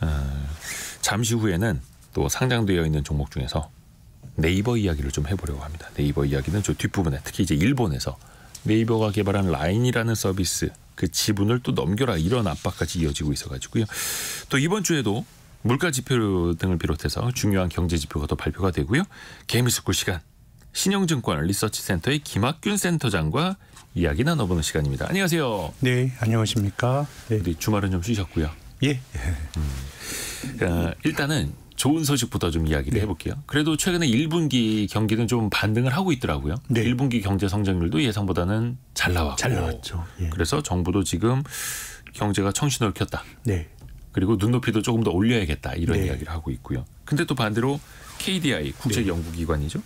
아, 잠시 후에는 또 상장되어 있는 종목 중에서 네이버 이야기를 좀 해보려고 합니다. 네이버 이야기는 저 뒷부분에 특히 이제 일본에서 네이버가 개발한 라인이라는 서비스 그 지분을 또 넘겨라 이런 압박까지 이어지고 있어가지고요. 또 이번 주에도 물가 지표 등을 비롯해서 중요한 경제 지표가 더 발표가 되고요. 개미스쿨 시간 신영증권 리서치센터의 김학균 센터장과 이야기 나눠보는 시간입니다. 안녕하세요. 네, 안녕하십니까. 네. 주말은 좀 쉬셨고요. 예. 음. 어, 일단은 좋은 소식부터 좀 이야기를 네. 해볼게요. 그래도 최근에 1분기 경기는 좀 반등을 하고 있더라고요. 네. 1분기 경제 성장률도 예상보다는 잘 나왔고. 잘 나왔죠. 예. 그래서 정부도 지금 경제가 청신을 켰다. 네. 그리고 눈높이도 조금 더 올려야겠다 이런 네. 이야기를 하고 있고요. 근데 또 반대로 KDI 국제 연구기관이죠.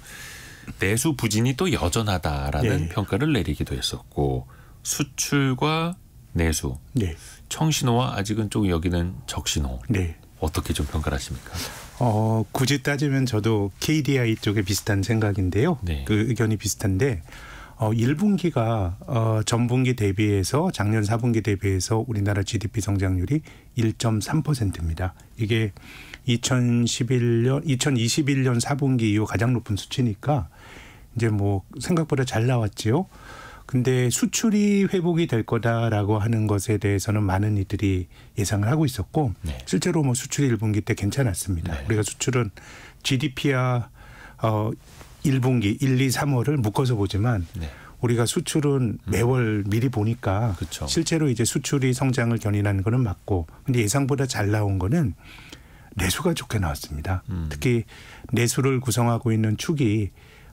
내수 부진이 또 여전하다라는 네. 평가를 내리기도 했었고 수출과 내수 네. 청신호와 아직은 좀 여기는 적신호. 네. 어떻게 좀 평가를 하십니까? 어, 굳이 따지면 저도 KDI 쪽에 비슷한 생각인데요. 네. 그 의견이 비슷한데 어, 1분기가 어, 전분기 대비해서 작년 4분기 대비해서 우리나라 GDP 성장률이 1.3%입니다. 이게 2011년 2021년 4분기 이후 가장 높은 수치니까 이제 뭐 생각보다 잘 나왔지요. 근데 수출이 회복이 될 거다라고 하는 것에 대해서는 많은 이들이 예상을 하고 있었고 네. 실제로 뭐 수출이 1분기 때 괜찮았습니다. 네. 우리가 수출은 GDP와 어 1분기 1, 2, 3월을 묶어서 보지만 네. 우리가 수출은 음. 매월 미리 보니까 그쵸. 실제로 이제 수출이 성장을 견인한 거는 맞고 근데 예상보다 잘 나온 거는 내수가 좋게 나왔습니다. 음. 특히 내수를 구성하고 있는 축이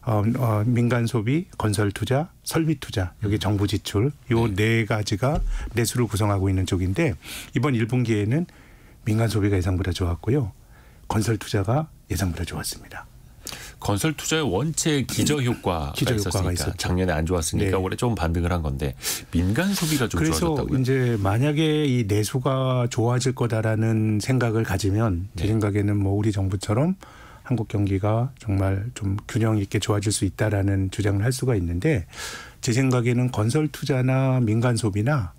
어, 어, 민간 소비, 건설 투자, 설비 투자, 여기 음. 정부 지출 요네 네 가지가 내수를 구성하고 있는 쪽인데 이번 1분기에는 민간 소비가 예상보다 좋았고요. 건설 투자가 예상보다 좋았습니다. 건설 투자의 원체 기저 효과가 기저 효과가 있었죠 작년에 안 좋았으니까 네. 올해 좀 반등을 한 건데 민간 소비가 좀 그래서 좋아졌다고요. 이제 만약에 이 내수가 좋아질 거다라는 생각을 가지면 제 네. 생각에는 뭐 우리 정부처럼 한국 경기가 정말 좀 균형 있게 좋아질 수 있다라는 주장을 할 수가 있는데 제 생각에는 건설 투자나 민간 소비나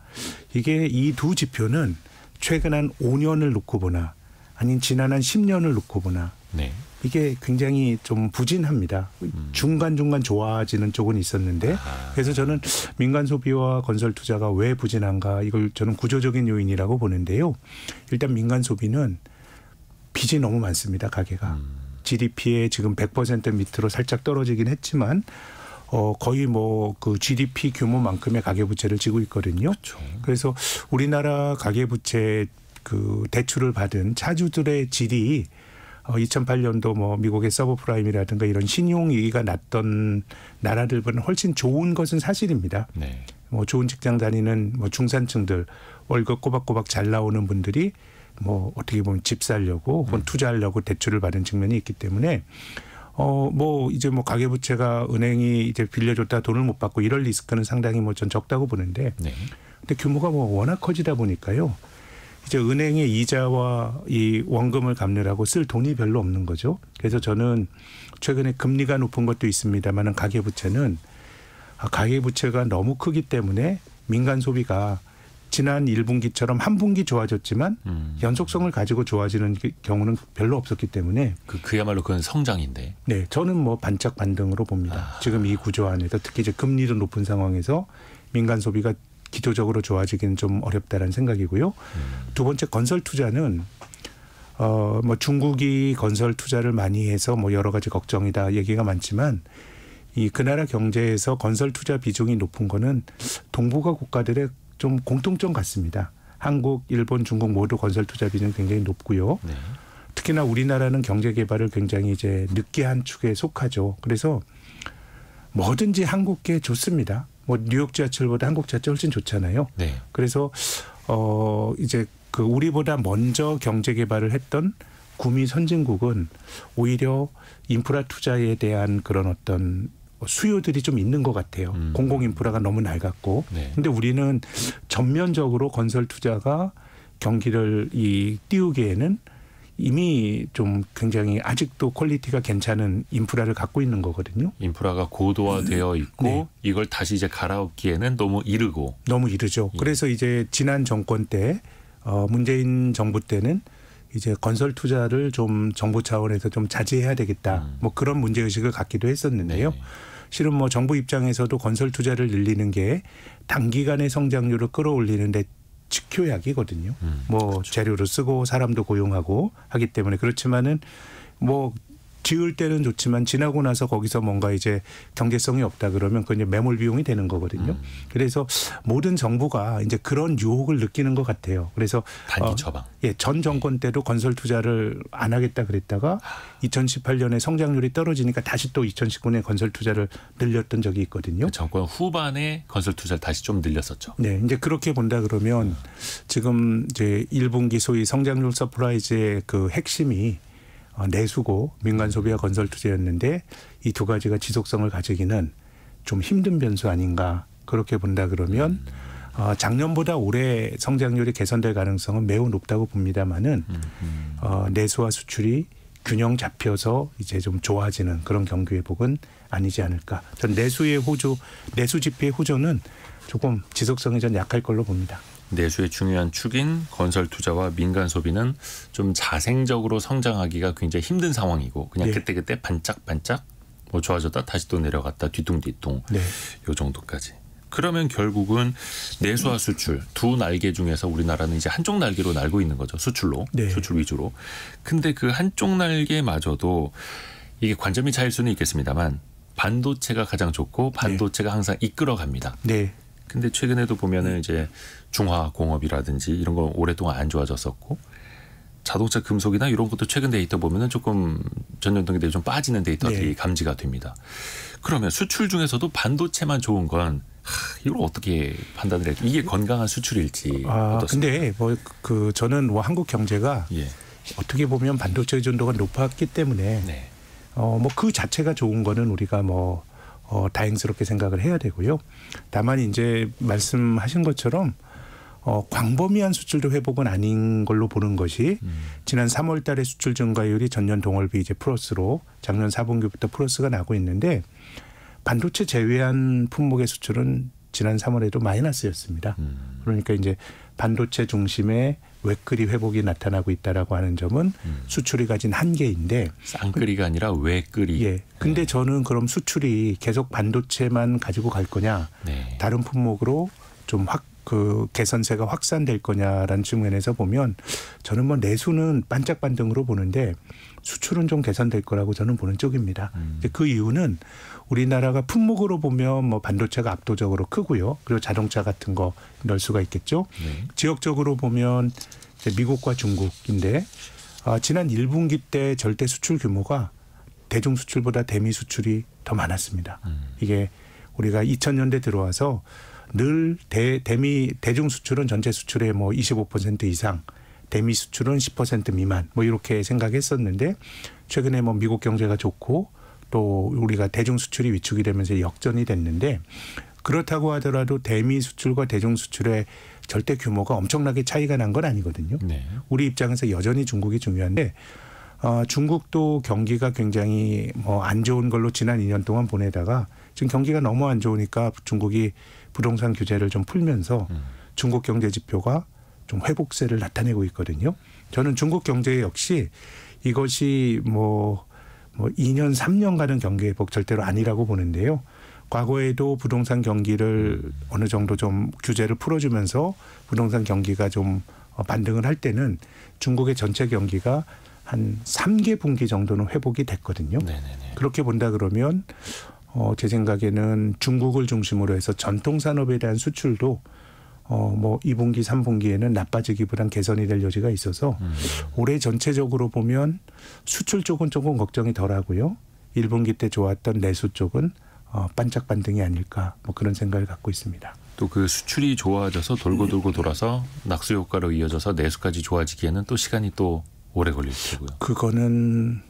이게 이 두 지표는 최근 한 5년을 놓고 보나 아닌 지난 한 10년을 놓고 보나 네. 이게 굉장히 좀 부진합니다. 음. 중간중간 좋아지는 쪽은 있었는데 아 그래서 저는 민간 소비와 건설 투자가 왜 부진한가 이걸 저는 구조적인 요인이라고 보는데요. 일단 민간 소비는 빚이 너무 많습니다. 가게가. 음. GDP의 지금 100% 밑으로 살짝 떨어지긴 했지만 어 거의 뭐 그 GDP 규모만큼의 가계 부채를 지고 있거든요. 그렇죠. 그래서 우리나라 가계 부채 그 대출을 받은 차주들의 질이 어 2008년도 뭐 미국의 서브프라임이라든가 이런 신용 위기가 났던 나라들보다 훨씬 좋은 것은 사실입니다. 네. 뭐 좋은 직장 다니는 뭐 중산층들 월급 꼬박꼬박 잘 나오는 분들이 뭐 어떻게 보면 집 살려고 혹은 음. 투자하려고 대출을 받은 측면이 있기 때문에 어, 뭐, 이제 뭐 가계부채가 은행이 이제 빌려줬다 돈을 못 받고 이럴 리스크는 상당히 뭐 전 적다고 보는데. 네. 근데 규모가 뭐 워낙 커지다 보니까요. 이제 은행의 이자와 이 원금을 갚느라고 쓸 돈이 별로 없는 거죠. 그래서 저는 최근에 금리가 높은 것도 있습니다만은 가계부채는 아, 가계부채가 너무 크기 때문에 민간 소비가 지난 1분기처럼 한 분기 좋아졌지만 음. 연속성을 가지고 좋아지는 경우는 별로 없었기 때문에 그 그야말로 그건 성장인데. 네, 저는 뭐 반짝 반등으로 봅니다. 아. 지금 이 구조 안에서 특히 이제 금리도 높은 상황에서 민간 소비가 기조적으로 좋아지기는 좀 어렵다라는 생각이고요. 음. 두 번째 건설 투자는 어 뭐 중국이 건설 투자를 많이 해서 뭐 여러 가지 걱정이다 얘기가 많지만 이 그 나라 경제에서 건설 투자 비중이 높은 거는 동북아 국가들의 좀 공통점 같습니다. 한국, 일본, 중국 모두 건설 투자 비중이 굉장히 높고요. 네. 특히나 우리나라는 경제 개발을 굉장히 이제 늦게 한 축에 속하죠. 그래서 뭐든지 한국계 좋습니다. 뭐 뉴욕 지하철보다 한국 지하철 훨씬 좋잖아요. 네. 그래서 어 이제 그 우리보다 먼저 경제 개발을 했던 구미 선진국은 오히려 인프라 투자에 대한 그런 어떤 수요들이 좀 있는 것 같아요. 음. 공공 인프라가 너무 낡았고, 네. 근데 우리는 전면적으로 건설 투자가 경기를 이 띄우기에는 이미 좀 굉장히 아직도 퀄리티가 괜찮은 인프라를 갖고 있는 거거든요. 인프라가 고도화되어 음. 있고 네. 이걸 다시 이제 갈아엎기에는 너무 이르고 너무 이르죠. 예. 그래서 이제 지난 정권 때 어, 문재인 정부 때는 이제 건설 투자를 좀 정부 차원에서 좀 자제해야 되겠다. 음. 뭐 그런 문제 의식을 갖기도 했었는데요. 네. 실은 뭐 정부 입장에서도 건설 투자를 늘리는 게 단기간의 성장률을 끌어올리는데 직효약이거든요. 음. 뭐 그렇죠. 재료를 쓰고 사람도 고용하고 하기 때문에 그렇지만은 뭐 지을 때는 좋지만 지나고 나서 거기서 뭔가 이제 경제성이 없다 그러면 그 이제 매몰 비용이 되는 거거든요. 음. 그래서 모든 정부가 이제 그런 유혹을 느끼는 것 같아요. 그래서 단기 어, 처방. 예, 전 정권 네. 때도 건설 투자를 안 하겠다 그랬다가 2018년에 아. 성장률이 떨어지니까 다시 또 2019년에 건설 투자를 늘렸던 적이 있거든요. 그 정권 후반에 건설 투자를 다시 좀 늘렸었죠. 네, 이제 그렇게 본다 그러면 지금 이제 1분기 소위 성장률 서프라이즈의 그 핵심이 어, 내수고 민간 소비와 건설 투자였는데 이 두 가지가 지속성을 가지기는 좀 힘든 변수 아닌가 그렇게 본다 그러면 어, 작년보다 올해 성장률이 개선될 가능성은 매우 높다고 봅니다만은 어, 내수와 수출이 균형 잡혀서 이제 좀 좋아지는 그런 경기 회복은 아니지 않을까. 전 내수의 호조, 내수 지표의 호조는 조금 지속성이 전 약할 걸로 봅니다. 내수의 중요한 축인 건설 투자와 민간 소비는 좀 자생적으로 성장하기가 굉장히 힘든 상황이고 그냥 네. 그때그때 네. 그때 반짝반짝 뭐 좋아졌다 다시 또 내려갔다 뒤뚱뒤뚱 네. 요 정도까지. 그러면 결국은 내수와 수출 두 날개 중에서 우리나라는 이제 한쪽 날개로 날고 있는 거죠. 수출로. 네. 수출 위주로. 근데 그 한쪽 날개마저도 이게 관점이 차일 수는 있겠습니다만 반도체가 가장 좋고 네. 반도체가 네. 항상 이끌어 갑니다. 네. 근데 최근에도 보면은 네. 이제 중화공업이라든지 이런 거 오랫동안 안 좋아졌었고 자동차 금속이나 이런 것도 최근 데이터 보면은 조금 전년 동기 대비 좀 빠지는 데이터들이 네. 감지가 됩니다. 그러면 수출 중에서도 반도체만 좋은 건 이걸 어떻게 판단을 해야 이게 건강한 수출일지 아, 어떻습니까? 근데 뭐 그 저는 뭐 한국 경제가 예. 어떻게 보면 반도체 의존도가 높았기 때문에 네. 어뭐 그 자체가 좋은 거는 우리가 뭐 어, 다행스럽게 생각을 해야 되고요. 다만 이제 말씀하신 것처럼 어, 광범위한 수출도 회복은 아닌 걸로 보는 것이 음. 지난 3월 달에 수출 증가율이 전년 동월비 이제 플러스로 작년 4분기부터 플러스가 나고 있는데 반도체 제외한 품목의 수출은 지난 3월에도 마이너스였습니다. 음. 그러니까 이제 반도체 중심의 외끌이 회복이 나타나고 있다라고 하는 점은 음. 수출이 가진 한계인데 쌍끌이가 아니라 외끌이. 예. 근데 네. 저는 그럼 수출이 계속 반도체만 가지고 갈 거냐, 네. 다른 품목으로 좀 확 그 개선세가 확산될 거냐라는 측면에서 보면 저는 뭐 내수는 반짝반등으로 보는데 수출은 좀 개선될 거라고 저는 보는 쪽입니다. 음. 그 이유는 우리나라가 품목으로 보면 뭐 반도체가 압도적으로 크고요. 그리고 자동차 같은 거 넣을 수가 있겠죠. 네. 지역적으로 보면 이제 미국과 중국인데 아, 지난 1분기 때 절대 수출 규모가 대중 수출보다 대미 수출이 더 많았습니다. 음. 이게 우리가 2000년대 들어와서 늘 대, 대미 대중 수출은 전체 수출의 뭐 25% 이상, 대미 수출은 10% 미만 뭐 이렇게 생각했었는데 최근에 뭐 미국 경제가 좋고 또 우리가 대중 수출이 위축이 되면서 역전이 됐는데 그렇다고 하더라도 대미 수출과 대중 수출의 절대 규모가 엄청나게 차이가 난 건 아니거든요. 네. 우리 입장에서 여전히 중국이 중요한데 어, 중국도 경기가 굉장히 뭐 안 좋은 걸로 지난 2년 동안 보내다가 지금 경기가 너무 안 좋으니까 중국이 부동산 규제를 좀 풀면서 음. 중국 경제 지표가 좀 회복세를 나타내고 있거든요. 저는 중국 경제 역시 이것이 뭐뭐 2년 3년 가는 경기 회복 절대로 아니라고 보는데요. 과거에도 부동산 경기를 어느 정도 좀 규제를 풀어주면서 부동산 경기가 좀 어, 반등을 할 때는 중국의 전체 경기가 한 3개 분기 정도는 회복이 됐거든요. 네네네. 그렇게 본다 그러면 어, 제 생각에는 중국을 중심으로 해서 전통 산업에 대한 수출도 어뭐 2분기, 3분기에는 나빠지기보단 개선이 될 여지가 있어서 음. 올해 전체적으로 보면 수출 쪽은 조금 걱정이 덜하고요. 1분기 때 좋았던 내수 쪽은 어, 반짝반등이 아닐까 뭐 그런 생각을 갖고 있습니다. 또 그 수출이 좋아져서 돌고 돌고 돌아서 낙수 효과로 이어져서 내수까지 좋아지기에는 또 시간이 또 오래 걸릴 테고요. 그거는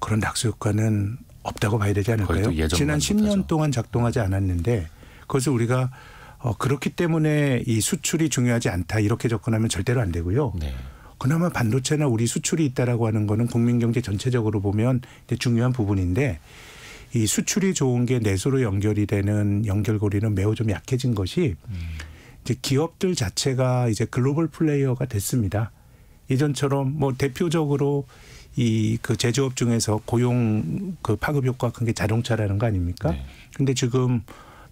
그런 낙수 효과는 없다고 봐야 되지 않을까요? 지난 10년 하죠. 동안 작동하지 않았는데 그것을 우리가 어, 그렇기 때문에 이 수출이 중요하지 않다 이렇게 접근하면 절대로 안 되고요. 네. 그나마 반도체나 우리 수출이 있다라고 하는 거는 국민 경제 전체적으로 보면 중요한 부분인데 이 수출이 좋은 게 내수로 연결이 되는 연결고리는 매우 좀 약해진 것이 음. 이제 기업들 자체가 이제 글로벌 플레이어가 됐습니다. 이전처럼뭐 대표적으로 이 그 제조업 중에서 고용 그 파급 효과 큰 게 자동차라는 거 아닙니까? 그런데 네. 지금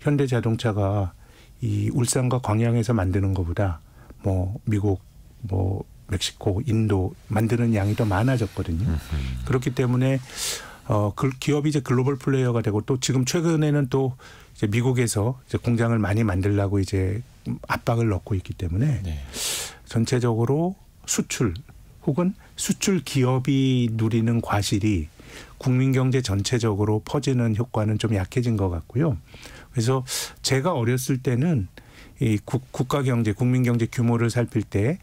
현대 자동차가 이 울산과 광양에서 만드는 것보다 뭐 미국 뭐 멕시코, 인도 만드는 양이 더 많아졌거든요. 으흠. 그렇기 때문에 어그 기업이 이제 글로벌 플레이어가 되고 또 지금 최근에는 또 이제 미국에서 이제 공장을 많이 만들라고 이제 압박을 넣고 있기 때문에 네. 전체적으로 수출 혹은 수출 기업이 누리는 과실이 국민 경제 전체적으로 퍼지는 효과는 좀 약해진 것 같고요. 그래서 제가 어렸을 때는 이 국, 가 경제, 국민 경제 규모를 살필 때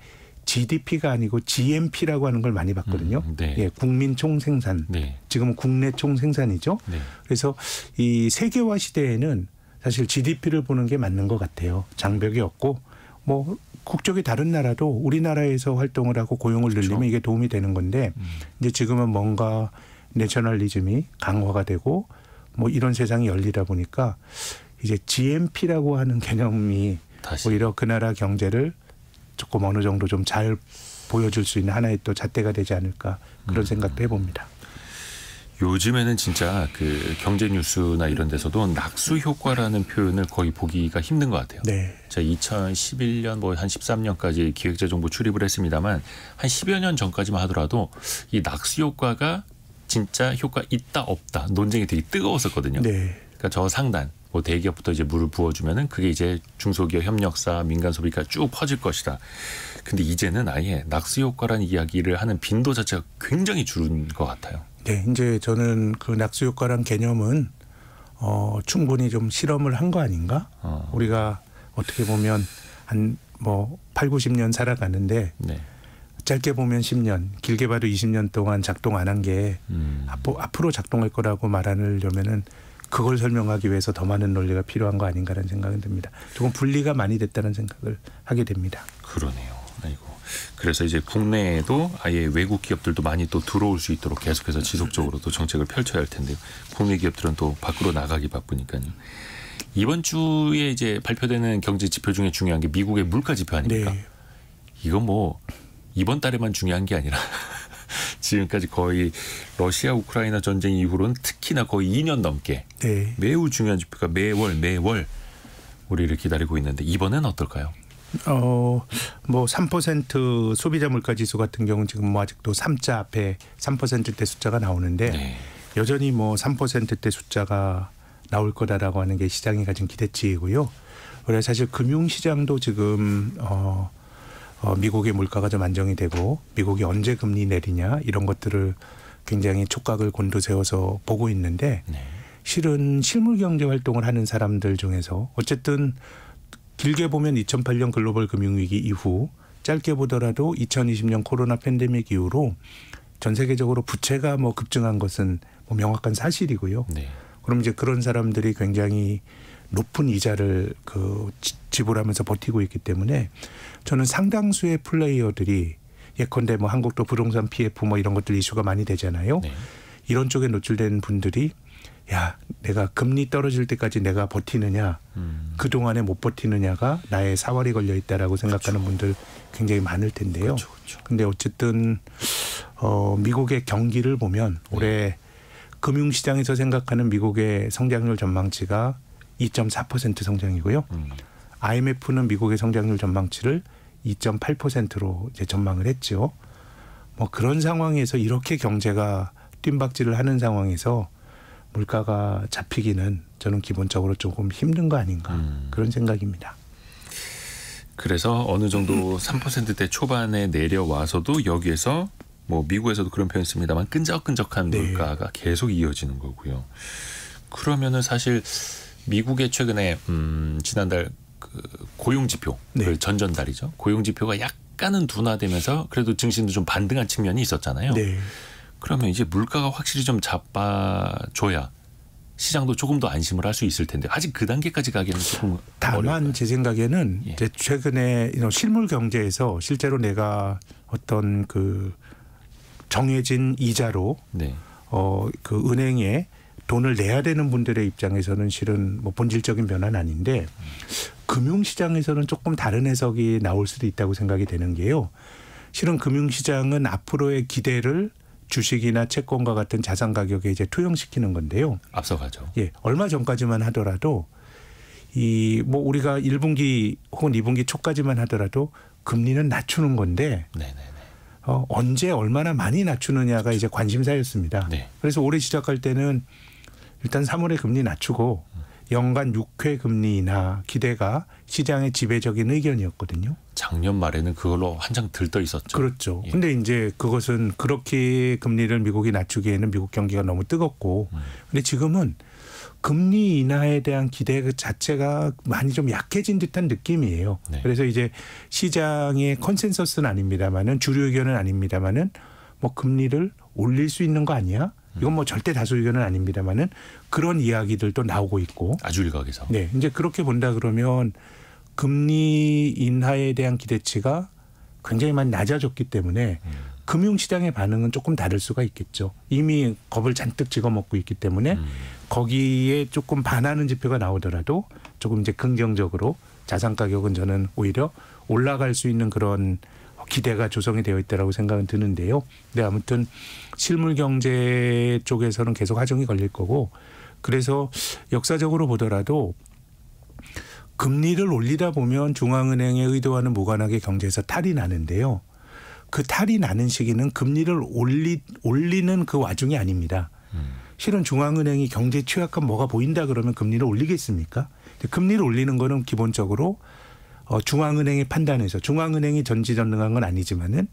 GDP가 아니고 GNP라고 하는 걸 많이 봤거든요. 음, 네. 예, 국민 총생산. 네. 지금은 국내 총생산이죠. 네. 그래서 이 세계화 시대에는 사실 GDP를 보는 게 맞는 것 같아요. 장벽이 없고 뭐 국적이 다른 나라도 우리나라에서 활동을 하고 고용을 그렇죠. 늘리면 이게 도움이 되는 건데 음. 이제 지금은 뭔가 내셔널리즘이 강화가 되고 뭐 이런 세상이 열리다 보니까 이제 GMP라고 하는 개념이 다시. 오히려 그 나라 경제를 조금 어느 정도 좀 잘 보여줄 수 있는 하나의 또 잣대가 되지 않을까 그런 음. 생각도 해봅니다. 요즘에는 진짜 그 경제 뉴스나 이런 데서도 낙수 효과라는 표현을 거의 보기가 힘든 것 같아요. 네. 자, 2011년 뭐 한 13년까지 기획재정부 출입을 했습니다만 한 10여 년 전까지만 하더라도 이 낙수 효과가 진짜 효과 있다 없다 논쟁이 되게 뜨거웠었거든요. 네. 그러니까 저 상단 뭐 대기업부터 이제 물을 부어주면은 그게 이제 중소기업 협력사 민간 소비가 쭉 퍼질 것이다. 근데 이제는 아예 낙수 효과라는 이야기를 하는 빈도 자체가 굉장히 줄은 것 같아요. 네, 이제 저는 그 낙수 효과란 개념은 어, 충분히 좀 실험을 한 거 아닌가? 어. 우리가 어떻게 보면 한 뭐 8, 90년 살아가는데 네. 짧게 보면 10년, 길게 봐도 20년 동안 작동 안 한게 음. 앞으로 작동할 거라고 말하려면은 그걸 설명하기 위해서 더 많은 논리가 필요한 거 아닌가라는 생각은 듭니다. 조금 분리가 많이 됐다는 생각을 하게 됩니다. 그러네요. 아이고. 그래서 이제 국내에도 아예 외국 기업들도 많이 또 들어올 수 있도록 계속해서 지속적으로 또 정책을 펼쳐야 할 텐데 국내 기업들은 또 밖으로 나가기 바쁘니까요. 이번 주에 이제 발표되는 경제 지표 중에 중요한 게 미국의 물가 지표 아닙니까? 네. 이건 뭐 이번 달에만 중요한 게 아니라 지금까지 거의 러시아 우크라이나 전쟁 이후로는 특히나 거의 2년 넘게 네. 매우 중요한 지표가 매월 매월 우리를 기다리고 있는데 이번엔 어떨까요? 어, 뭐 3% 소비자 물가 지수 같은 경우는 지금 뭐 아직도 3자 앞에 3%대 숫자가 나오는데 네. 여전히 뭐 3%대 숫자가 나올 거다라고 하는 게 시장이 가진 기대치이고요. 그래서 사실 금융 시장도 지금 어 어, 미국의 물가가 좀 안정이 되고 미국이 언제 금리 내리냐 이런 것들을 굉장히 촉각을 곤두세워서 보고 있는데 네. 실은 실물 경제 활동을 하는 사람들 중에서 어쨌든 길게 보면 2008년 글로벌 금융위기 이후 짧게 보더라도 2020년 코로나 팬데믹 이후로 전 세계적으로 부채가 뭐 급증한 것은 뭐 명확한 사실이고요. 네. 그럼 이제 그런 사람들이 굉장히 높은 이자를 그 지불하면서 버티고 있기 때문에 저는 상당수의 플레이어들이 예컨대 뭐 한국도 부동산 PF 뭐 이런 것들 이슈가 많이 되잖아요. 네. 이런 쪽에 노출된 분들이 야 내가 금리 떨어질 때까지 내가 버티느냐 음. 그동안에 못 버티느냐가 나의 사활이 걸려 있다라고 생각하는 그렇 분들 굉장히 많을 텐데요 그렇 근데 어쨌든 어~ 미국의 경기를 보면 올해 네. 금융시장에서 생각하는 미국의 성장률 전망치가 2.4% 성장이고요. 음. IMF는 미국의 성장률 전망치를 2.8%로 이제 전망을 했죠. 뭐 그런 상황에서 이렇게 경제가 뜀박질을 하는 상황에서 물가가 잡히기는 저는 기본적으로 조금 힘든 거 아닌가 음. 그런 생각입니다. 그래서 어느 정도 3%대 초반에 내려와서도 여기에서 뭐 미국에서도 그런 표현 씁니다만 끈적끈적한 네. 물가가 네. 계속 이어지는 거고요. 그러면은 사실 미국의 최근에 음, 지난달 그 고용 지표를 네. 전전달이죠. 고용 지표가 약간은 둔화되면서 그래도 증시도 좀 반등한 측면이 있었잖아요. 네. 그러면 이제 물가가 확실히 좀 잡아줘야 시장도 조금 더 안심을 할 수 있을 텐데 아직 그 단계까지 가기는 조금 다만 어려울까요? 제 생각에는 예. 최근에 이런 실물 경제에서 실제로 내가 어떤 그 정해진 이자로 네. 어그 은행에 돈을 내야 되는 분들의 입장에서는 실은 뭐 본질적인 변화는 아닌데 금융시장에서는 조금 다른 해석이 나올 수도 있다고 생각이 되는 게요. 실은 금융시장은 앞으로의 기대를 주식이나 채권과 같은 자산 가격에 이제 투영시키는 건데요. 앞서가죠. 예. 얼마 전까지만 하더라도 이 뭐 우리가 1분기 혹은 2분기 초까지만 하더라도 금리는 낮추는 건데 어, 언제 얼마나 많이 낮추느냐가 이제 관심사였습니다. 네. 그래서 올해 시작할 때는 일단 3월에 금리 낮추고 연간 6회 금리나 기대가 시장의 지배적인 의견이었거든요. 작년 말에는 그걸로 한창 들떠 있었죠. 그렇죠. 예. 근데 이제 그것은 그렇게 금리를 미국이 낮추기에는 미국 경기가 너무 뜨겁고 음. 근데 지금은 금리 인하에 대한 기대 자체가 많이 좀 약해진 듯한 느낌이에요. 네. 그래서 이제 시장의 컨센서스는 아닙니다만은 주류 의견은 아닙니다만은 뭐 금리를 올릴 수 있는 거 아니야? 이건 뭐 절대 다수 의견은 아닙니다만은 그런 이야기들도 나오고 있고 아주 일각에서 네 이제 그렇게 본다 그러면 금리 인하에 대한 기대치가 굉장히 많이 낮아졌기 때문에 음. 금융시장의 반응은 조금 다를 수가 있겠죠. 이미 겁을 잔뜩 찍어먹고 있기 때문에 음. 거기에 조금 반하는 지표가 나오더라도 조금 이제 긍정적으로 자산 가격은 저는 오히려 올라갈 수 있는 그런 기대가 조성이 되어 있다라고 생각은 드는데요. 근데 네, 아무튼 실물 경제 쪽에서는 계속 하정이 걸릴 거고 그래서 역사적으로 보더라도 금리를 올리다 보면 중앙은행의 의도와는 무관하게 경제에서 탈이 나는데요. 그 탈이 나는 시기는 금리를 올리 올리는 그 와중이 아닙니다. 음. 실은 중앙은행이 경제 취약한 뭐가 보인다 그러면 금리를 올리겠습니까? 금리를 올리는 거는 기본적으로 어, 중앙은행의 판단에서 중앙은행이 전지전능한 건 아니지만은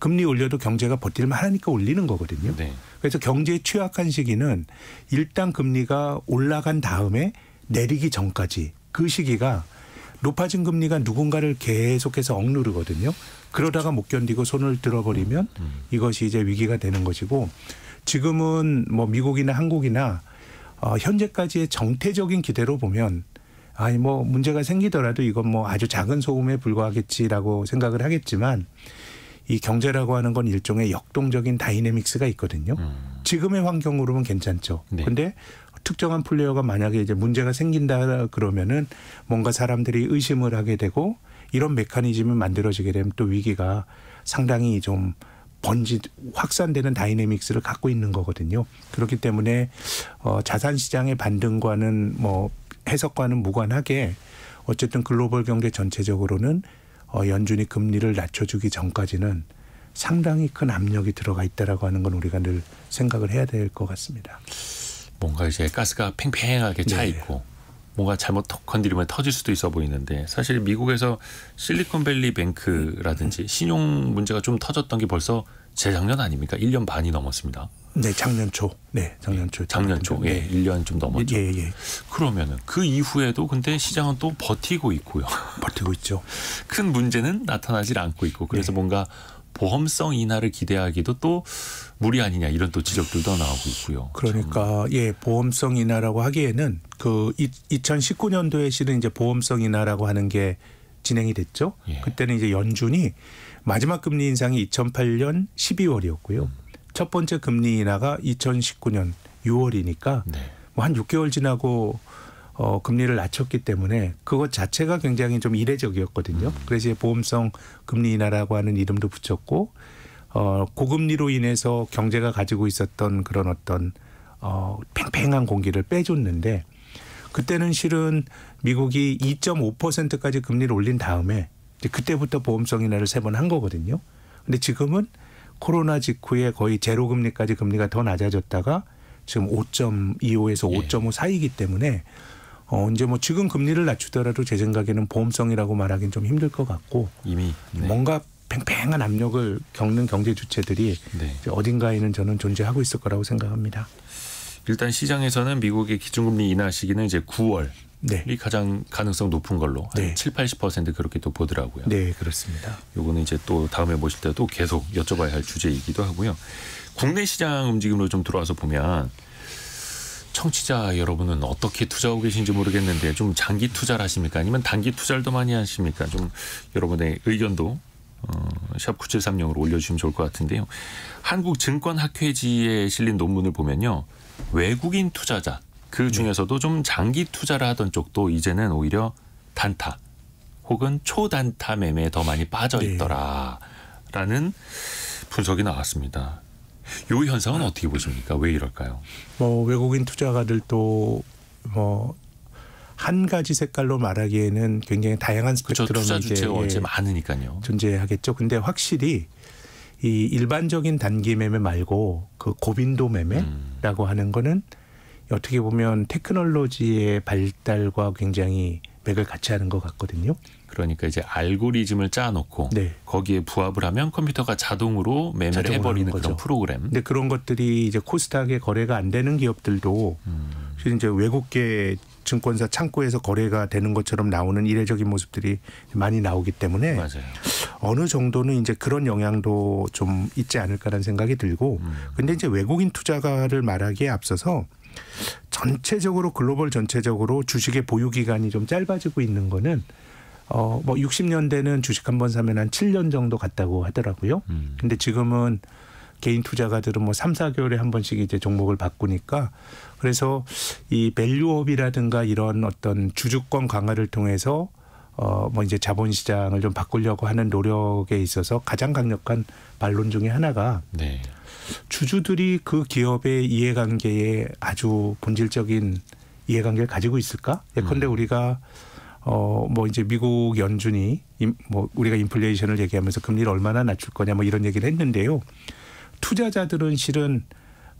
금리 올려도 경제가 버틸 만하니까 올리는 거거든요. 네. 그래서 경제의 취약한 시기는 일단 금리가 올라간 다음에 내리기 전까지 그 시기가 높아진 금리가 누군가를 계속해서 억누르거든요. 그러다가 못 견디고 손을 들어버리면 음, 음. 이것이 이제 위기가 되는 것이고 지금은 뭐 미국이나 한국이나 어, 현재까지의 정태적인 기대로 보면 아니뭐 문제가 생기더라도 이건 뭐 아주 작은 소음에 불과하겠지라고 생각을 하겠지만 이 경제라고 하는 건 일종의 역동적인 다이내믹스가 있거든요. 음. 지금의 환경으로는 괜찮죠. 네. 근데 특정한 플레이어가 만약에 이제 문제가 생긴다 그러면은 뭔가 사람들이 의심을 하게 되고 이런 메커니즘이 만들어지게 되면 또 위기가 상당히 좀 번지 확산되는 다이내믹스를 갖고 있는 거거든요. 그렇기 때문에 어 자산 시장의 반등과는 뭐 해석과는 무관하게 어쨌든 글로벌 경제 전체적으로는 어, 연준이 금리를 낮춰주기 전까지는 상당히 큰 압력이 들어가 있다라고 하는 건 우리가 늘 생각을 해야 될 것 같습니다. 뭔가 이제 가스가 팽팽하게 차 네. 있고 뭔가 잘못 건드리면 터질 수도 있어 보이는데 사실 미국에서 실리콘밸리 뱅크라든지 음. 신용 문제가 좀 터졌던 게 벌써 재작년 아닙니까? 1년 반이 넘었습니다. 네, 작년 초. 네, 작년 네, 초. 작년 초. 예, 네. 1년 좀 넘었죠. 예, 예, 예. 그러면은 그 이후에도 근데 시장은 또 버티고 있고요. 버티고 있죠. 큰 문제는 나타나질 않고 있고 그래서 네. 뭔가 보험성 인하를 기대하기도 또 무리 아니냐 이런 또 지적들도 나오고 있고요. 그러니까 참. 예 보험성 인하라고 하기에는 그 2019년도에 실은 이제 보험성 인하라고 하는 게 진행이 됐죠. 예. 그때는 이제 연준이 마지막 금리 인상이 2008년 12월이었고요. 음. 첫 번째 금리 인하가 2019년 6월이니까 네. 뭐한 6개월 지나고 어, 금리를 낮췄기 때문에 그것 자체가 굉장히 좀 이례적이었거든요. 음. 그래서 이제 보험성 금리 인하라고 하는 이름도 붙였고 어, 고금리로 인해서 경제가 가지고 있었던 그런 어떤 어, 팽팽한 공기를 빼줬는데 그때는 실은 미국이 2.5%까지 금리를 올린 다음에 이제 그때부터 보험성 인하를 세 번 한 거거든요. 근데 지금은 코로나 직후에 거의 제로 금리까지 금리가 더 낮아졌다가 지금 5.25에서 예. 5.5 사이이기 때문에 어, 이제 뭐 지금 금리를 낮추더라도 제 생각에는 보험성이라고 말하기는 좀 힘들 것 같고 이미 네. 뭔가 팽팽한 압력을 겪는 경제 주체들이 네. 어딘가에는 저는 존재하고 있을 거라고 생각합니다. 일단 시장에서는 미국의 기준금리 인하 시기는 이제 9월 네. 이 가장 가능성 높은 걸로 한 네. 7, 80% 그렇게 또 보더라고요. 네, 그렇습니다. 요거는 이제 또 다음에 보실 때도 계속 여쭤봐야 할 주제이기도 하고요. 국내 시장 움직임으로 좀 들어와서 보면 청취자 여러분은 어떻게 투자하고 계신지 모르겠는데 좀 장기 투자를 하십니까? 아니면 단기 투자를 더 많이 하십니까? 좀 여러분의 의견도 어, 샵 9730으로 올려주시면 좋을 것 같은데요. 한국증권학회지에 실린 논문을 보면요. 외국인 투자자 그 네. 중에서도 좀 장기 투자를 하던 쪽도 이제는 오히려 단타 혹은 초단타 매매에 더 많이 빠져 네. 있더라라는 분석이 나왔습니다. 요 현상은 어떻게 보십니까? 왜 이럴까요? 뭐 외국인 투자가들도 뭐한 가지 색깔로 말하기에는 굉장히 다양한 스펙트럼이 그렇죠. 이제 예, 많으니까요. 존재하겠죠. 근데 확실히 이 일반적인 단기 매매 말고 그 고빈도 매매라고 음. 하는 거는 어떻게 보면 테크놀로지의 발달과 굉장히 맥을 같이 하는 것 같거든요. 그러니까 이제 알고리즘을 짜놓고 네. 거기에 부합을 하면 컴퓨터가 자동으로 매매를 해버리는 그런 프로그램. 근데 그런 것들이 이제 코스닥에 거래가 안 되는 기업들도 음. 이제 외국계 증권사 창고에서 거래가 되는 것처럼 나오는 이례적인 모습들이 많이 나오기 때문에 맞아요. 어느 정도는 이제 그런 영향도 좀 있지 않을까라는 생각이 들고 음. 근데 이제 외국인 투자가를 말하기에 앞서서 전체적으로 글로벌 전체적으로 주식의 보유 기간이 좀 짧아지고 있는 거는 어 뭐 60년대는 주식 한 번 사면 한 7년 정도 갔다고 하더라고요. 음. 근데 지금은 개인 투자가들은 뭐 3, 4개월에 한 번씩 이제 종목을 바꾸니까 그래서 이 밸류업이라든가 이런 어떤 주주권 강화를 통해서 어, 뭐 이제 자본시장을 좀 바꾸려고 하는 노력에 있어서 가장 강력한 반론 중의 하나가 네. 주주들이 그 기업의 이해관계에 아주 본질적인 이해관계를 가지고 있을까? 예컨대 음. 우리가 어, 뭐 이제 미국 연준이 뭐 우리가 인플레이션을 얘기하면서 금리를 얼마나 낮출 거냐 뭐 이런 얘기를 했는데요. 투자자들은 실은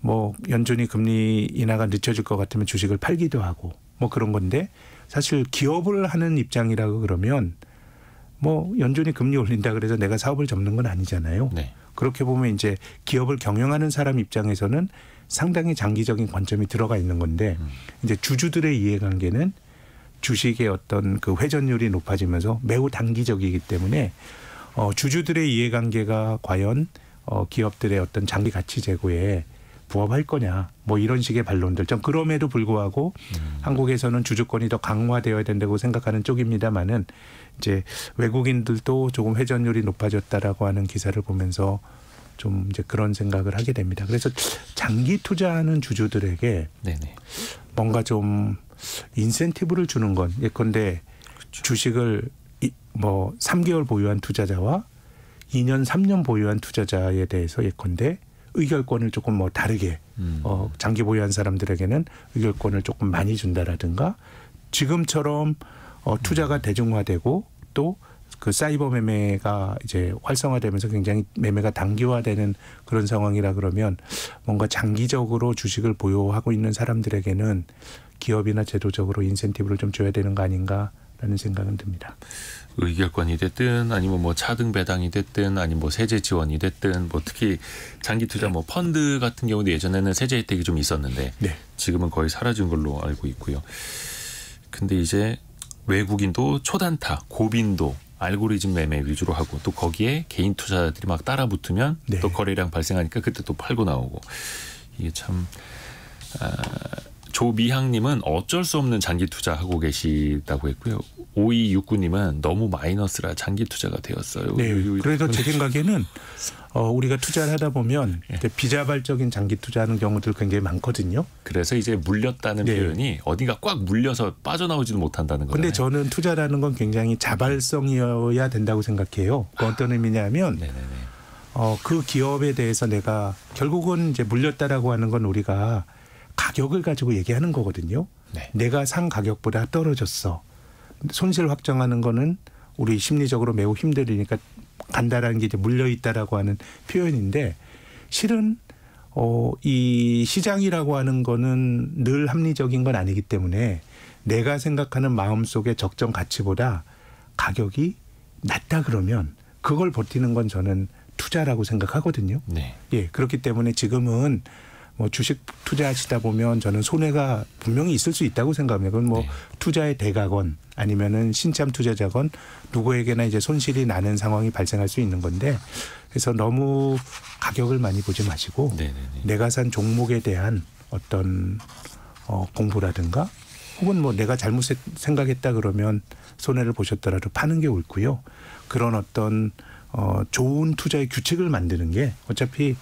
뭐 연준이 금리 인하가 늦춰질 것 같으면 주식을 팔기도 하고 뭐 그런 건데 사실 기업을 하는 입장이라고 그러면 뭐 연준이 금리 올린다 그래서 내가 사업을 접는 건 아니잖아요. 네. 그렇게 보면 이제 기업을 경영하는 사람 입장에서는 상당히 장기적인 관점이 들어가 있는 건데 음. 이제 주주들의 이해관계는 주식의 어떤 그 회전율이 높아지면서 매우 단기적이기 때문에 어, 주주들의 이해관계가 과연 어, 기업들의 어떤 장기 가치 제고에 부합할 거냐 뭐 이런 식의 반론들 좀 그럼에도 불구하고 음. 한국에서는 주주권이 더 강화되어야 된다고 생각하는 쪽입니다마는 이제 외국인들도 조금 회전율이 높아졌다라고 하는 기사를 보면서 좀 이제 그런 생각을 하게 됩니다. 그래서 장기 투자하는 주주들에게 네네. 뭔가 좀 인센티브를 주는 건 예컨대 그렇죠. 주식을 뭐 3개월 보유한 투자자와 2년 3년 보유한 투자자에 대해서 예컨대 의결권을 조금 뭐 다르게 음. 어, 장기 보유한 사람들에게는 의결권을 조금 많이 준다라든가 지금처럼 어, 투자가 음. 대중화되고 또그 사이버 매매가 이제 활성화되면서 굉장히 매매가 단기화되는 그런 상황이라 그러면 뭔가 장기적으로 주식을 보유하고 있는 사람들에게는 기업이나 제도적으로 인센티브를 좀 줘야 되는 거 아닌가라는 생각은 듭니다. 의결권이 됐든 아니면 뭐, 뭐 차등 배당이 됐든 아니면 뭐 세제 지원이 됐든 뭐 특히 장기 투자 뭐 펀드 같은 경우도 예전에는 세제 혜택이 좀 있었는데 네. 지금은 거의 사라진 걸로 알고 있고요. 근데 이제 외국인도 초단타, 고빈도 알고리즘 매매 위주로 하고 또 거기에 개인 투자들이 자막 따라 붙으면 네. 또 거래량 발생하니까 그때 또 팔고 나오고 이게 참 아, 조미향님은 어쩔 수 없는 장기 투자하고 계시다고 했고요. 5269님은 너무 마이너스라 장기 투자가 되었어요. 네. 그래서 제 생각에는 어, 우리가 투자를 하다 보면 네. 비자발적인 장기 투자하는 경우들 굉장히 많거든요. 그래서 이제 물렸다는 네. 표현이 어딘가 꽉 물려서 빠져나오지는 못한다는 거예요. 근데 저는 투자라는 건 굉장히 자발성이어야 된다고 생각해요. 그 어떤 아. 의미냐면 어, 그 기업에 대해서 내가 결국은 이제 물렸다라고 하는 건 우리가 가격을 가지고 얘기하는 거거든요. 네. 내가 산 가격보다 떨어졌어. 손실 확정하는 거는 우리 심리적으로 매우 힘들으니까 간다라는 게 이제 물려 있다라고 하는 표현인데 실은 어, 이 시장이라고 하는 거는 늘 합리적인 건 아니기 때문에 내가 생각하는 마음속의 적정 가치보다 가격이 낮다 그러면 그걸 버티는 건 저는 투자라고 생각하거든요. 네. 예, 그렇기 때문에 지금은 뭐 주식 투자하시다 보면 저는 손해가 분명히 있을 수 있다고 생각합니다. 그건 뭐 네. 투자의 대가건 아니면은 신참 투자자건 누구에게나 이제 손실이 나는 상황이 발생할 수 있는 건데 그래서 너무 가격을 많이 보지 마시고 네네네. 네, 네. 내가 산 종목에 대한 어떤 어, 공부라든가 혹은 뭐 내가 잘못 생각했다 그러면 손해를 보셨더라도 파는 게 옳고요. 그런 어떤 어, 좋은 투자의 규칙을 만드는 게 어차피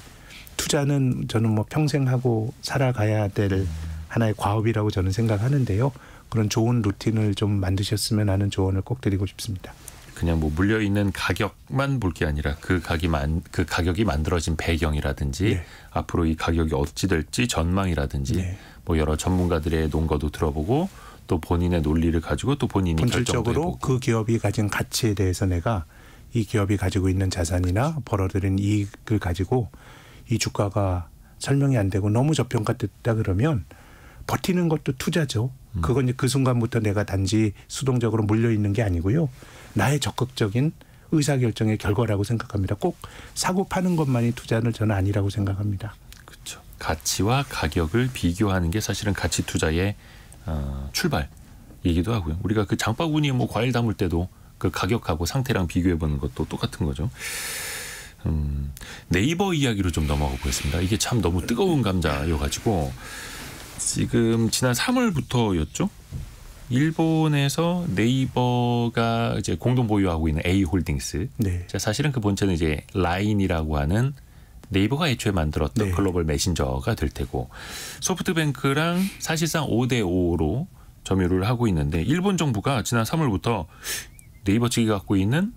투자는 저는 뭐 평생 하고 살아가야 될 하나의 과업이라고 저는 생각하는데요. 그런 좋은 루틴을 좀 만드셨으면 하는 조언을 꼭 드리고 싶습니다. 그냥 뭐 물려 있는 가격만 볼 게 아니라 그 가격만 그 가격이 만들어진 배경이라든지 네. 앞으로 이 가격이 어찌 될지 전망이라든지 네. 뭐 여러 전문가들의 논거도 들어보고 또 본인의 논리를 가지고 또 본인이 본질적으로 그 기업이 가진 가치에 대해서 내가 이 기업이 가지고 있는 자산이나 벌어들인 이익을 가지고 이 주가가 설명이 안 되고 너무 저평가됐다 그러면 버티는 것도 투자죠. 음. 그건 이제 그 순간부터 내가 단지 수동적으로 물려 있는 게 아니고요. 나의 적극적인 의사결정의 결과라고 생각합니다. 꼭 사고 파는 것만이 투자는 저는 아니라고 생각합니다. 그렇죠. 가치와 가격을 비교하는 게 사실은 가치 투자의 어, 출발이기도 하고요. 우리가 그 장바구니에 뭐 과일 담을 때도 그 가격하고 상태랑 비교해 보는 것도 똑같은 거죠. 음, 네이버 이야기로 좀 넘어가 보겠습니다. 이게 참 너무 뜨거운 감자여가지고 지금 지난 3월부터였죠. 일본에서 네이버가 이제 공동 보유하고 있는 A 홀딩스. 네. 사실은 그 본체는 이제 라인이라고 하는 네이버가 애초에 만들었던 네. 글로벌 메신저가 될 테고 소프트뱅크랑 사실상 5대 5로 점유를 하고 있는데 일본 정부가 지난 3월부터 네이버 측이 갖고 있는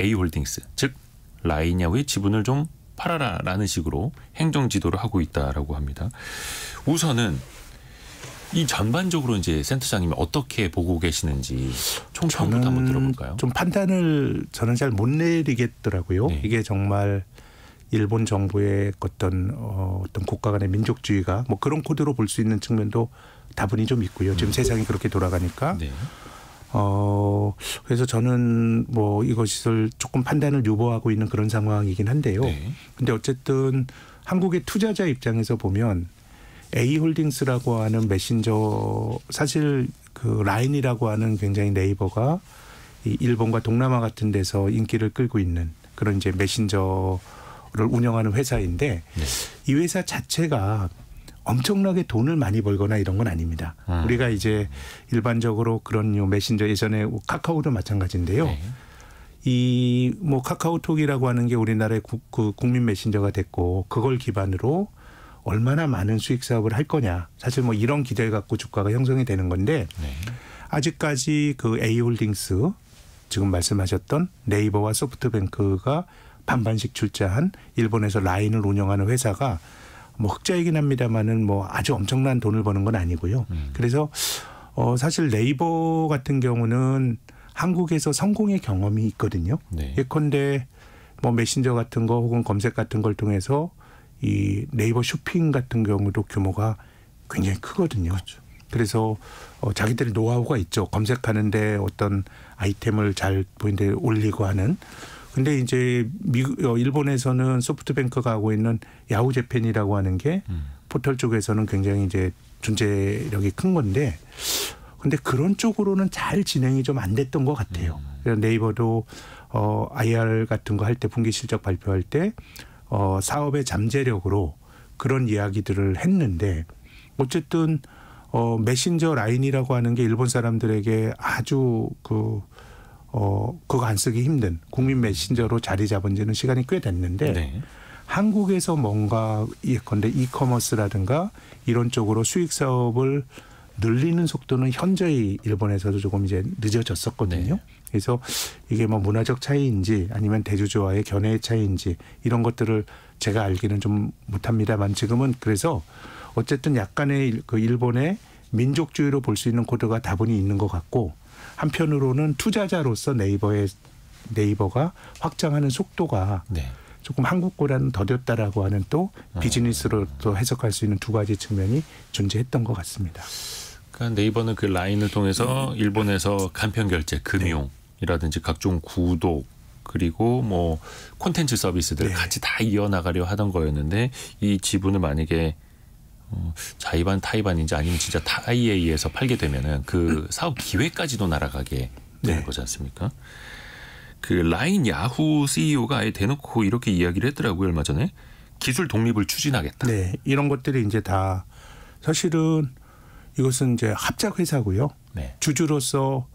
A 홀딩스 즉 라이냐우의 지분을 좀 팔아라라는 식으로 행정 지도를 하고 있다라고 합니다. 우선은 이 전반적으로 이제 센터장님이 어떻게 보고 계시는지 총평부터 한번 들어볼까요? 좀 판단을 저는 잘 못 내리겠더라고요. 네. 이게 정말 일본 정부의 어떤 어, 어떤 국가 간의 민족주의가 뭐 그런 코드로 볼 수 있는 측면도 다분히 좀 있고요. 지금 음. 세상이 그렇게 돌아가니까 네. 어 그래서 저는 뭐 이것을 조금 판단을 유보하고 있는 그런 상황이긴 한데요. 네. 근데 어쨌든 한국의 투자자 입장에서 보면 A홀딩스라고 하는 메신저 사실 그 라인이라고 하는 굉장히 네이버가 이 일본과 동남아 같은 데서 인기를 끌고 있는 그런 이제 메신저를 운영하는 회사인데 네. 이 회사 자체가 엄청나게 돈을 많이 벌거나 이런 건 아닙니다. 아. 우리가 이제 일반적으로 그런 요 메신저 예전에 카카오도 마찬가지인데요. 네. 이뭐 카카오톡이라고 하는 게 우리나라의 구, 그 국민 메신저가 됐고 그걸 기반으로 얼마나 많은 수익 사업을 할 거냐. 사실 뭐 이런 기대를 갖고 주가가 형성이 되는 건데 네. 아직까지 그 A홀딩스 지금 말씀하셨던 네이버와 소프트뱅크가 반반씩 출자한 일본에서 라인을 운영하는 회사가 뭐 흑자이긴 합니다만은 뭐 아주 엄청난 돈을 버는 건 아니고요. 음. 그래서 어 사실 네이버 같은 경우는 한국에서 성공의 경험이 있거든요. 네. 예컨대 뭐 메신저 같은 거 혹은 검색 같은 걸 통해서 이 네이버 쇼핑 같은 경우도 규모가 굉장히 크거든요. 그렇죠. 그래서 어, 자기들 의 노하우가 있죠. 검색하는데 어떤 아이템을 잘 보이는데 올리고 하는 근데 이제 미국 어, 일본에서는 소프트뱅크가 하고 있는 야후 재팬이라고 하는 게 음. 포털 쪽에서는 굉장히 이제 존재력이 큰 건데 근데 그런 쪽으로는 잘 진행이 좀 안 됐던 것 같아요. 음. 네이버도 어 IR 같은 거 할 때 분기 실적 발표할 때 어 사업의 잠재력으로 그런 이야기들을 했는데 어쨌든 어 메신저 라인이라고 하는 게 일본 사람들에게 아주 그어 그거 안 쓰기 힘든 국민 메신저로 자리 잡은 지는 시간이 꽤 됐는데 네. 한국에서 뭔가 예컨대 이커머스라든가 이런 쪽으로 수익 사업을 늘리는 속도는 현저히 일본에서도 조금 이제 늦어졌었거든요. 네. 그래서 이게 뭐 문화적 차이인지 아니면 대주주와의 견해의 차이인지 이런 것들을 제가 알기는 좀 못합니다만 지금은 그래서 어쨌든 약간의 그 일본의 민족주의로 볼 수 있는 코드가 다분히 있는 것 같고 한편으로는 투자자로서 네이버의 네이버가 확장하는 속도가 네. 조금 한국보라는 더뎠다라고 하는 또 아. 비즈니스로 또 해석할 수 있는 두 가지 측면이 존재했던 것 같습니다. 그러니까 네이버는 그 라인을 통해서 일본에서 간편 결제, 금융이라든지 네. 각종 구독 그리고 뭐 콘텐츠 서비스들 네. 같이 다 이어나가려 하던 거였는데 이 지분을 만약에 어, 자이반 타이반인지 아니면 진짜 타이에 이에서 팔게 되면은 그 사업 기회까지도 날아가게 되는 네. 거지 않습니까? 그 라인 야후 CEO가 아예 대놓고 이렇게 이야기를 했더라고요 얼마 전에 기술 독립을 추진하겠다. 네, 이런 것들이 이제 다 사실은 이것은 이제 합작 회사고요. 네. 주주로서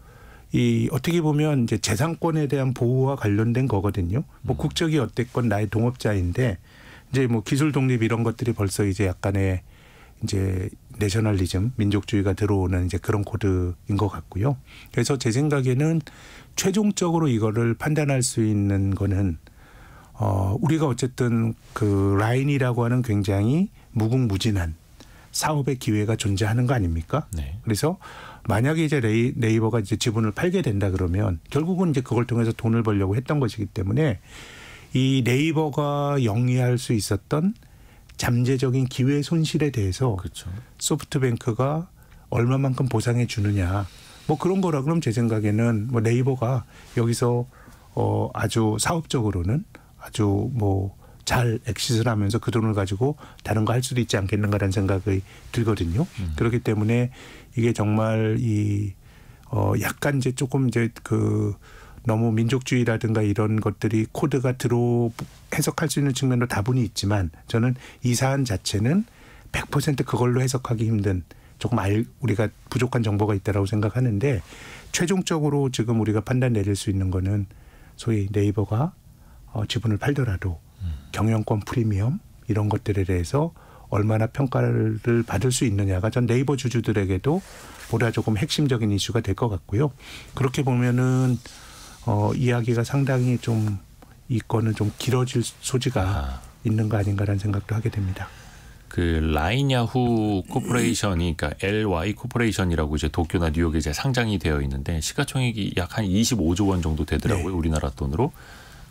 이 어떻게 보면 이제 재산권에 대한 보호와 관련된 거거든요. 뭐 음. 국적이 어땠건 나의 동업자인데 이제 뭐 기술 독립 이런 것들이 벌써 이제 약간의 이제 내셔널리즘, 민족주의가 들어오는 이제 그런 코드인 것 같고요. 그래서 제 생각에는 최종적으로 이거를 판단할 수 있는 거는 어, 우리가 어쨌든 그 라인이라고 하는 굉장히 무궁무진한 사업의 기회가 존재하는 거 아닙니까? 네. 그래서 만약에 이제 레이, 네이버가 이제 지분을 팔게 된다 그러면 결국은 이제 그걸 통해서 돈을 벌려고 했던 것이기 때문에 이 네이버가 영위할 수 있었던 잠재적인 기회 손실에 대해서 그렇죠. 소프트뱅크가 얼마만큼 보상해 주느냐 뭐 그런 거라 그럼 제 생각에는 뭐 네이버가 여기서 어 아주 사업적으로는 아주 뭐 잘 엑시스를 하면서 그 돈을 가지고 다른 거 할 수도 있지 않겠는가라는 생각이 들거든요. 음. 그렇기 때문에 이게 정말 이어 약간 이제 조금 이제 그 너무 민족주의라든가 이런 것들이 코드가 들어 해석할 수 있는 측면도 다분히 있지만 저는 이 사안 자체는 100% 그걸로 해석하기 힘든 조금 알 우리가 부족한 정보가 있다라고 생각하는데 최종적으로 지금 우리가 판단 내릴 수 있는 거는 소위 네이버가 어, 지분을 팔더라도 음. 경영권 프리미엄 이런 것들에 대해서 얼마나 평가를 받을 수 있느냐가 전 네이버 주주들에게도 보다 조금 핵심적인 이슈가 될 것 같고요. 그렇게 보면은 어, 이야기가 상당히 좀 이거는 좀 길어질 소지가 아. 있는 거 아닌가라는 생각도 하게 됩니다. 그 라이냐후 코퍼레이션이 그러니까 LY 코퍼레이션이라고 이제 도쿄나 뉴욕에 이제 상장이 되어 있는데 시가총액이 약 한 25조 원 정도 되더라고요. 네. 우리나라 돈으로.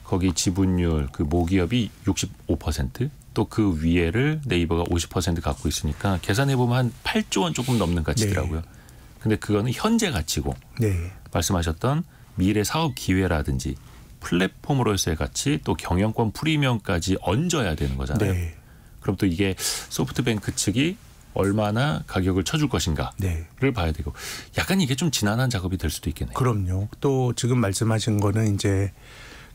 거기 지분율 그 모기업이 65%또 그 위에를 네이버가 50% 갖고 있으니까 계산해 보면 한 8조 원 조금 넘는 가치더라고요. 네. 근데 그거는 현재 가치고 네. 말씀하셨던 미래 사업 기회라든지 플랫폼으로서의 가치 또 경영권 프리미엄까지 얹어야 되는 거잖아요. 네. 그럼 또 이게 소프트뱅크 측이 얼마나 가격을 쳐줄 것인가를 네. 봐야 되고 약간 이게 좀 지난한 작업이 될 수도 있겠네요. 그럼요. 또 지금 말씀하신 거는 이제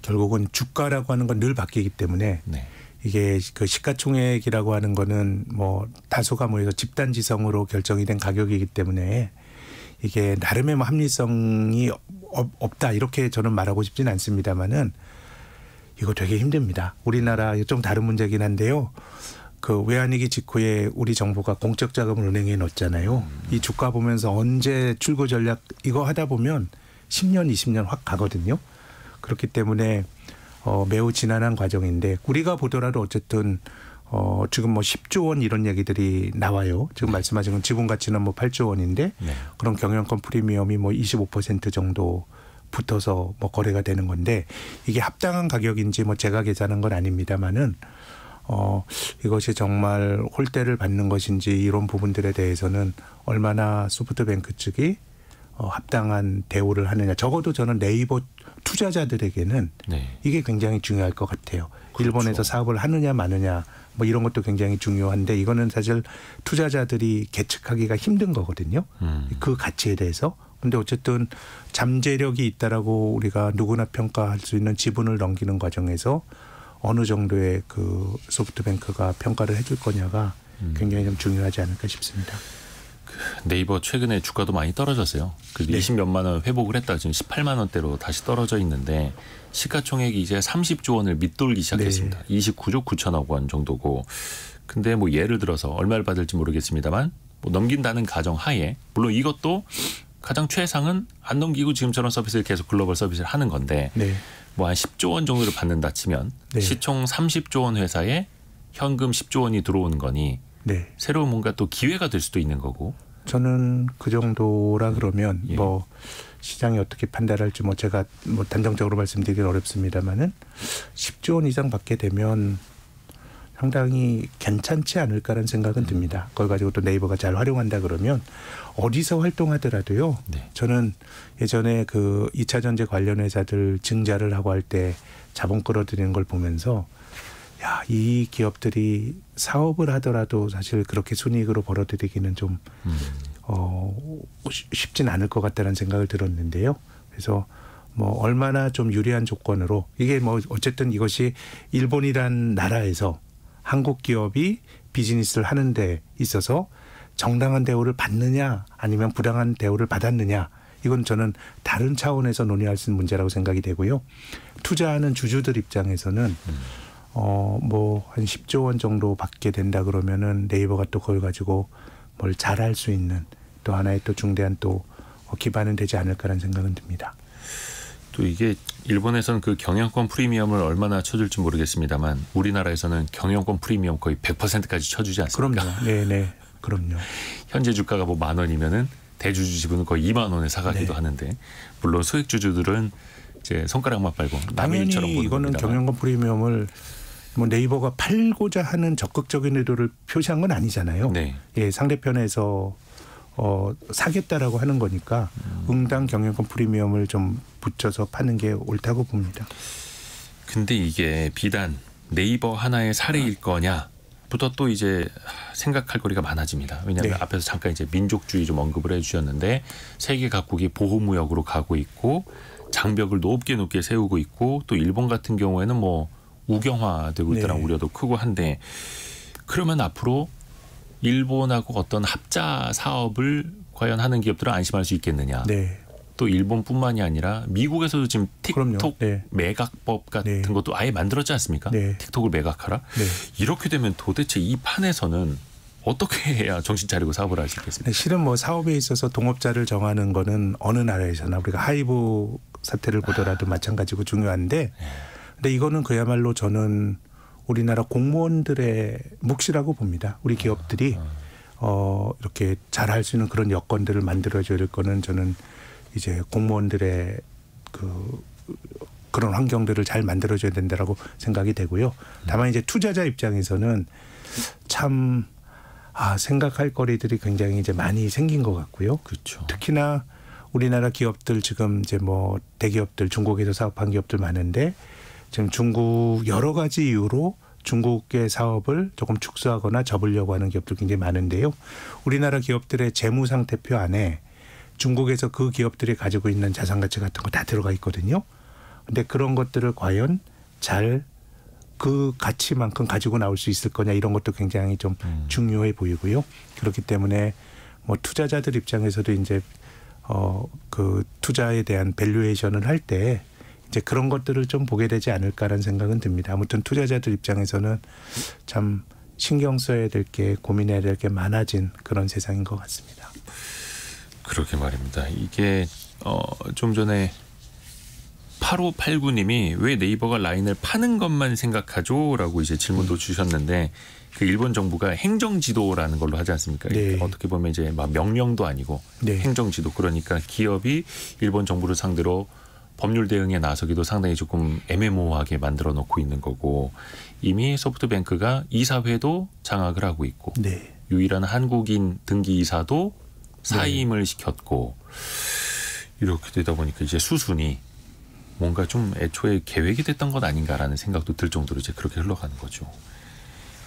결국은 주가라고 하는 건 늘 바뀌기 때문에 네. 이게 그 시가총액이라고 하는 거는 뭐 다소가 모여서 집단지성으로 결정이 된 가격이기 때문에 이게 나름의 뭐 합리성이 없다 이렇게 저는 말하고 싶진 않습니다만은 이거 되게 힘듭니다. 우리나라 좀 다른 문제긴 한데요. 그 외환위기 직후에 우리 정부가 공적 자금을 은행에 넣었잖아요. 이 주가 보면서 언제 출구 전략 이거 하다 보면 10년, 20년 확 가거든요. 그렇기 때문에 어, 매우 지난한 과정인데 우리가 보더라도 어쨌든 어, 지금 뭐 10조 원 이런 얘기들이 나와요. 지금 네. 말씀하신 건 지분 가치는 뭐 8조 원인데 네. 그런 경영권 프리미엄이 뭐 25% 정도 붙어서 뭐 거래가 되는 건데 이게 합당한 가격인지 뭐 제가 계산한 건 아닙니다만은 어, 이것이 정말 홀대를 받는 것인지 이런 부분들에 대해서는 얼마나 소프트뱅크 측이 어, 합당한 대우를 하느냐. 적어도 저는 네이버 투자자들에게는 네. 이게 굉장히 중요할 것 같아요. 그렇죠. 일본에서 사업을 하느냐 마느냐 뭐 이런 것도 굉장히 중요한데 이거는 사실 투자자들이 계측하기가 힘든 거거든요. 음. 그 가치에 대해서. 근데 어쨌든 잠재력이 있다라고 우리가 누구나 평가할 수 있는 지분을 넘기는 과정에서 어느 정도의 그 소프트뱅크가 평가를 해줄 거냐가 음. 굉장히 좀 중요하지 않을까 싶습니다. 그 네이버 최근에 주가도 많이 떨어졌어요. 그 네. 20몇만 원 회복을 했다. 지금 18만 원대로 다시 떨어져 있는데 시가총액이 이제 30조 원을 밑돌기 시작했습니다. 네. 29조 9천억 원 정도고. 근데 뭐 예를 들어서 얼마를 받을지 모르겠습니다만 뭐 넘긴다는 가정 하에 물론 이것도 가장 최상은 안 넘기고 지금처럼 서비스를 계속 글로벌 서비스를 하는 건데 네. 뭐한 10조 원 정도를 받는다 치면 네. 시총 30조 원 회사에 현금 10조 원이 들어오는 거니 네. 새로운 뭔가 또 기회가 될 수도 있는 거고 저는 그 정도라 그러면 예. 뭐 시장이 어떻게 판단할지 뭐 제가 뭐 단정적으로 말씀드리긴 어렵습니다만은 10조 원 이상 받게 되면 상당히 괜찮지 않을까라는 생각은 음. 듭니다. 그걸 가지고 또 네이버가 잘 활용한다 그러면 어디서 활동하더라도요. 네. 저는 예전에 그 2차 전지 관련 회사들 증자를 하고 할 때 자본 끌어들이는 걸 보면서 야, 이 기업들이 사업을 하더라도 사실 그렇게 순이익으로 벌어들이기는 좀 음. 어, 쉽진 않을 것 같다는 생각을 들었는데요. 그래서 뭐 얼마나 좀 유리한 조건으로 이게 뭐 어쨌든 이것이 일본이란 나라에서 한국 기업이 비즈니스를 하는 데 있어서 정당한 대우를 받느냐 아니면 부당한 대우를 받았느냐 이건 저는 다른 차원에서 논의할 수 있는 문제라고 생각이 되고요. 투자하는 주주들 입장에서는 음. 어, 어뭐 한 10조 원 정도 받게 된다 그러면은 네이버가 또 그걸 가지고 뭘 잘할 수 있는 또 하나의 또 중대한 또 기반은 되지 않을까라는 생각은 듭니다. 또 이게 일본에서는 그 경영권 프리미엄을 얼마나 쳐줄지 모르겠습니다만 우리나라에서는 경영권 프리미엄 거의 100%까지 쳐주지 않습니까? 그럼요. 네네. 네. 그럼요. 현재 주가가 뭐 만 원이면은 대주주 지분은 거의 2만 원에 사가기도 네. 하는데 물론 소액 주주들은 이제 손가락만 빨고 남일처럼 보는 이거는 겁니다만. 경영권 프리미엄을 뭐 네이버가 팔고자 하는 적극적인 의도를 표시한 건 아니잖아요. 네. 예, 상대편에서 어, 사겠다라고 하는 거니까 음. 응당 경영권 프리미엄을 좀 붙여서 파는 게 옳다고 봅니다. 근데 이게 비단 네이버 하나의 사례일 거냐? 부터 또 이제 생각할 거리가 많아집니다. 왜냐하면 네. 앞에서 잠깐 이제 민족주의 좀 언급을 해주셨는데 세계 각국이 보호무역으로 가고 있고 장벽을 높게 높게 세우고 있고 또 일본 같은 경우에는 뭐 우경화되고 네. 있다는 네. 우려도 크고 한데 그러면 앞으로 일본하고 어떤 합자 사업을 과연 하는 기업들은 안심할 수 있겠느냐? 네. 또 일본뿐만이 아니라 미국에서도 지금 틱톡 네. 매각법 같은 네. 것도 아예 만들었지 않습니까? 네. 틱톡을 매각하라. 네. 이렇게 되면 도대체 이 판에서는 어떻게 해야 정신 차리고 사업을 할 수 있겠습니까? 네, 실은 뭐 사업에 있어서 동업자를 정하는 거는 어느 나라에서나 우리가 하이브 사태를 보더라도 아. 마찬가지고 중요한데. 근데 이거는 그야말로 저는 우리나라 공무원들의 몫이라고 봅니다. 우리 기업들이 아, 아. 어 이렇게 잘할 수 있는 그런 여건들을 만들어줘야 될 거는 저는 이제 공무원들의 그 그런 환경들을 잘 만들어줘야 된다라고 생각이 되고요. 음. 다만 이제 투자자 입장에서는 참 아, 생각할 거리들이 굉장히 이제 많이 생긴 것 같고요. 그렇죠. 특히나 우리나라 기업들 지금 이제 뭐 대기업들 중국에서 사업한 기업들 많은데 지금 중국 여러 가지 이유로 중국의 사업을 조금 축소하거나 접으려고 하는 기업들 굉장히 많은데요. 우리나라 기업들의 재무 상태표 안에 중국에서 그 기업들이 가지고 있는 자산 가치 같은 거 다 들어가 있거든요. 근데 그런 것들을 과연 잘 그 가치만큼 가지고 나올 수 있을 거냐 이런 것도 굉장히 좀 음. 중요해 보이고요. 그렇기 때문에 뭐 투자자들 입장에서도 이제 어 그 투자에 대한 밸류에이션을 할때 이제 그런 것들을 좀 보게 되지 않을까라는 생각은 듭니다. 아무튼 투자자들 입장에서는 참 신경 써야 될 게 고민해야 될 게 많아진 그런 세상인 것 같습니다. 그렇게 말입니다. 이게 어, 좀 전에 8589님이 왜 네이버가 라인을 파는 것만 생각하죠? 라고 이제 질문도 음. 주셨는데 그 일본 정부가 행정지도라는 걸로 하지 않습니까? 네. 어떻게 보면 이제 막 명령도 아니고 네. 행정지도 그러니까 기업이 일본 정부를 상대로 법률 대응에 나서기도 상당히 조금 애매모호하게 만들어 놓고 있는 거고 이미 소프트뱅크가 이사회도 장악을 하고 있고 네. 유일한 한국인 등기 이사도 네. 사임을 네. 시켰고 이렇게 되다 보니까 이제 수순이 뭔가 좀 애초에 계획이 됐던 것 아닌가라는 생각도 들 정도로 이제 그렇게 흘러가는 거죠.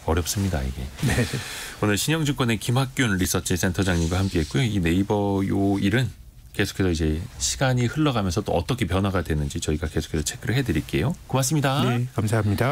어렵습니다 이게. 네. 오늘 신영증권의 김학균 리서치 센터장님과 함께했고요. 이 네이버 요 일은 계속해서 이제 시간이 흘러가면서 또 어떻게 변화가 되는지 저희가 계속해서 체크를 해드릴게요. 고맙습니다. 네, 감사합니다.